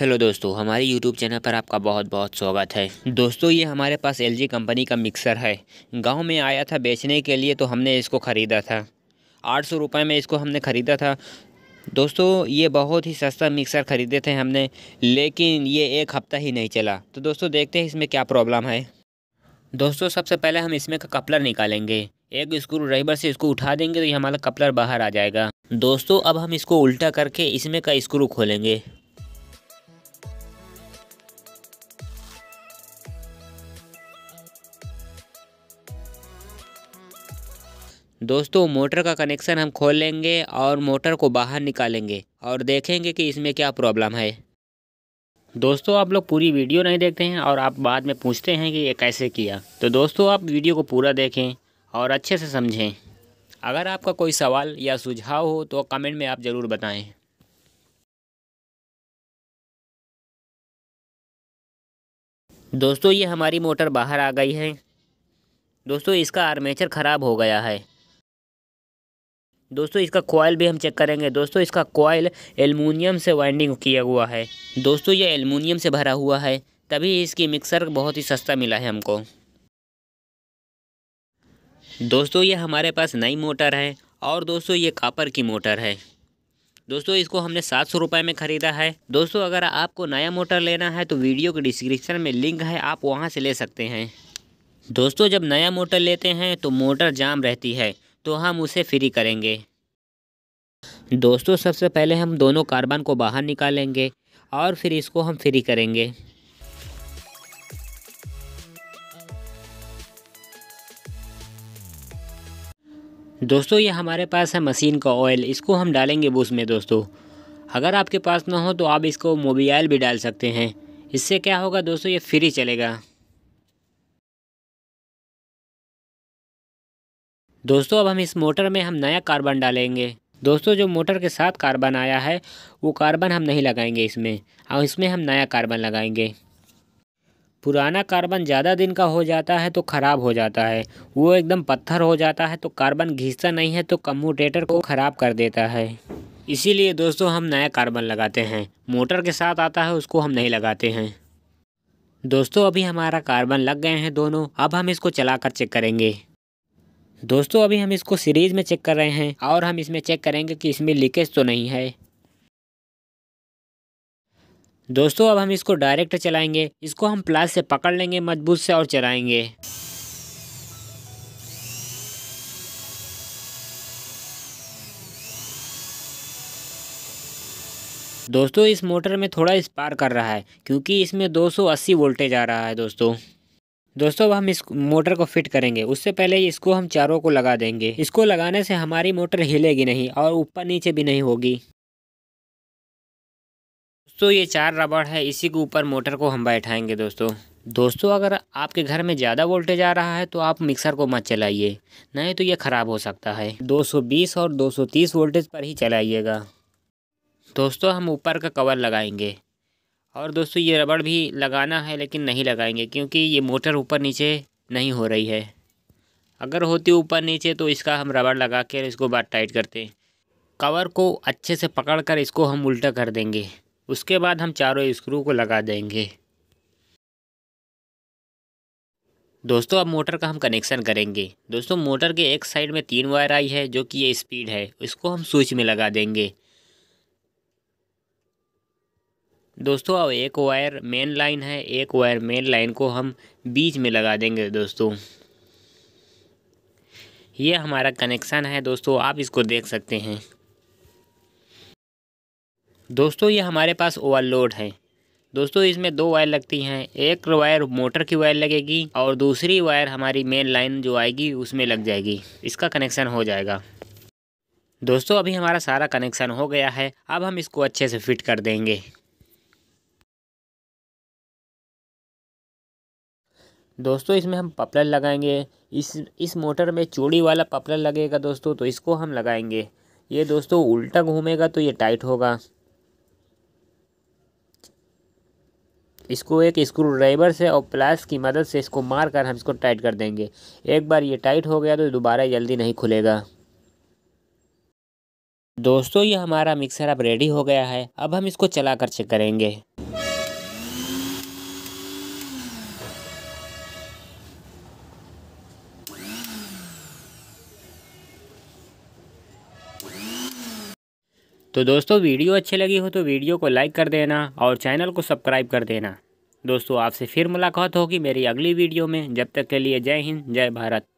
hello दोस्तों हमारे YouTube channel पर आपका बहुत बहुत स्वागत है दोस्तों ये हमारे पास एलजी कंपनी का मिक्सर है गांव में आया था बेचने के लिए तो हमने इसको ख़रीदा था आठ सौ रुपये में इसको हमने ख़रीदा था दोस्तों ये बहुत ही सस्ता मिक्सर ख़रीदे थे हमने लेकिन ये एक हफ़्ता ही नहीं चला तो दोस्तों देखते हैं इसमें क्या प्रॉब्लम है दोस्तों सबसे पहले हम इसमें का कपलर निकालेंगे एक स्क्रू ड्राइवर से इसको उठा देंगे तो ये हमारा कपलर बाहर आ जाएगा दोस्तों अब हम इसको उल्टा करके इसमें का स्क्रू खोलेंगे दोस्तों मोटर का कनेक्शन हम खोल लेंगे और मोटर को बाहर निकालेंगे और देखेंगे कि इसमें क्या प्रॉब्लम है दोस्तों आप लोग पूरी वीडियो नहीं देखते हैं और आप बाद में पूछते हैं कि ये कैसे किया तो दोस्तों आप वीडियो को पूरा देखें और अच्छे से समझें अगर आपका कोई सवाल या सुझाव हो तो कमेंट में आप ज़रूर बताएं दोस्तों ये हमारी मोटर बाहर आ गई है दोस्तों इसका आर्मेचर ख़राब हो गया है दोस्तों इसका कोयल भी हम चेक करेंगे दोस्तों इसका कोयल एलमोनियम से वाइंडिंग किया हुआ है दोस्तों ये एलमिनियम से भरा हुआ है तभी इसकी मिक्सर बहुत ही सस्ता मिला है हमको दोस्तों ये हमारे पास नई मोटर है और दोस्तों ये कापर की मोटर है दोस्तों इसको हमने सात सौ रुपये में ख़रीदा है दोस्तों अगर आपको नया मोटर लेना है तो वीडियो के डिस्क्रिप्शन में लिंक है आप वहाँ से ले सकते हैं दोस्तों जब नया मोटर लेते हैं तो मोटर जाम रहती है तो हम उसे फ्री करेंगे दोस्तों सबसे पहले हम दोनों कार्बन को बाहर निकालेंगे और फिर इसको हम फ्री करेंगे दोस्तों ये हमारे पास है मशीन का ऑयल इसको हम डालेंगे बूस में दोस्तों अगर आपके पास ना हो तो आप इसको मोबाइल भी डाल सकते हैं इससे क्या होगा दोस्तों ये फ्री चलेगा दोस्तों अब हम इस मोटर में हम नया कार्बन डालेंगे दोस्तों जो मोटर के साथ कार्बन आया है वो कार्बन हम नहीं लगाएंगे इसमें और हाँ, इसमें हम नया कार्बन लगाएंगे पुराना कार्बन ज़्यादा दिन का हो जाता है तो ख़राब हो जाता है वो एकदम पत्थर हो जाता है तो कार्बन घिसता नहीं है तो कम्यूटेटर को ख़राब कर देता है इसीलिए दोस्तों हम नया कार्बन लगाते हैं मोटर के साथ आता है उसको हम नहीं लगाते हैं दोस्तों अभी हमारा कार्बन लग गए हैं दोनों अब हम इसको चला चेक करेंगे दोस्तों अभी हम इसको सीरीज में चेक कर रहे हैं और हम इसमें चेक करेंगे कि इसमें लीकेज तो नहीं है दोस्तों अब हम इसको डायरेक्ट चलाएंगे इसको हम प्लास से पकड़ लेंगे मजबूत से और चलाएंगे दोस्तों इस मोटर में थोड़ा स्पार कर रहा है क्योंकि इसमें 280 वोल्टेज आ रहा है दोस्तों दोस्तों अब हम इस मोटर को फिट करेंगे उससे पहले इसको हम चारों को लगा देंगे इसको लगाने से हमारी मोटर हिलेगी नहीं और ऊपर नीचे भी नहीं होगी दोस्तों ये चार रबड़ है इसी के ऊपर मोटर को हम बैठाएंगे दोस्तों दोस्तों अगर आपके घर में ज़्यादा वोल्टेज आ रहा है तो आप मिक्सर को मत चलाइए नहीं तो ये ख़राब हो सकता है 220 और 230 वोल्टेज पर ही चलाइएगा दोस्तों हम ऊपर का कवर लगाएंगे और दोस्तों ये रबड़ भी लगाना है लेकिन नहीं लगाएंगे क्योंकि ये मोटर ऊपर नीचे नहीं हो रही है अगर होती ऊपर नीचे तो इसका हम रबड़ लगा कर इसको बाद टाइट करते हैं कवर को अच्छे से पकड़ कर इसको हम उल्टा कर देंगे उसके बाद हम चारों स्क्रू को लगा देंगे दोस्तों अब मोटर का हम कनेक्शन करेंगे दोस्तों मोटर के एक साइड में तीन वायर आई है जो कि ये स्पीड है इसको हम स्विच में लगा देंगे दोस्तों अब एक वायर मेन लाइन है एक वायर मेन लाइन को हम बीच में लगा देंगे दोस्तों ये हमारा कनेक्शन है दोस्तों आप इसको देख सकते हैं दोस्तों ये हमारे पास ओवरलोड है दोस्तों इसमें दो वायर लगती हैं एक वायर मोटर की वायर लगेगी और दूसरी वायर हमारी मेन लाइन जो आएगी उसमें लग जाएगी इसका कनेक्शन हो जाएगा दोस्तों अभी हमारा सारा कनेक्शन हो गया है अब हम इसको अच्छे से फिट कर देंगे दोस्तों इसमें हम पपलर लगाएंगे इस इस मोटर में चूड़ी वाला पपलर लगेगा दोस्तों तो इसको हम लगाएंगे ये दोस्तों उल्टा घूमेगा तो ये टाइट होगा इसको एक स्क्रू ड्राइवर से और प्लास की मदद से इसको मार कर हम इसको टाइट कर देंगे एक बार ये टाइट हो गया तो दोबारा जल्दी नहीं खुलेगा दोस्तों ये हमारा मिक्सर अब रेडी हो गया है अब हम इसको चला कर चेक करेंगे तो दोस्तों वीडियो अच्छी लगी हो तो वीडियो को लाइक कर देना और चैनल को सब्सक्राइब कर देना दोस्तों आपसे फिर मुलाकात होगी मेरी अगली वीडियो में जब तक के लिए जय हिंद जय भारत